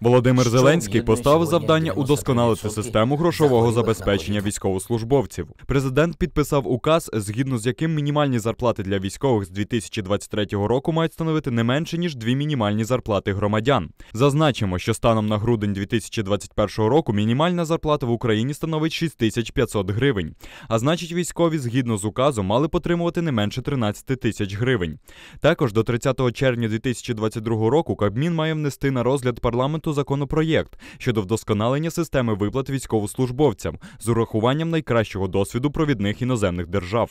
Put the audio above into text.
Володимир Зеленський поставив завдання удосконалити систему грошового забезпечення військовослужбовців. Президент підписав указ, згідно з яким мінімальні зарплати для військових з 2023 року мають становити не менше ніж дві мінімальні зарплати громадян. Зазначимо, що станом на грудень 2021 року мінімальна зарплата в Україні становить 6500 гривень. А значить, військові згідно з указом мали потримувати не менше 13 тисяч гривень. Також до 30 червня 2022 року Кабмін має внести на розгляд парламенту парламенту законопроєкт щодо вдосконалення системи виплат військовослужбовцям з урахуванням найкращого досвіду провідних іноземних держав.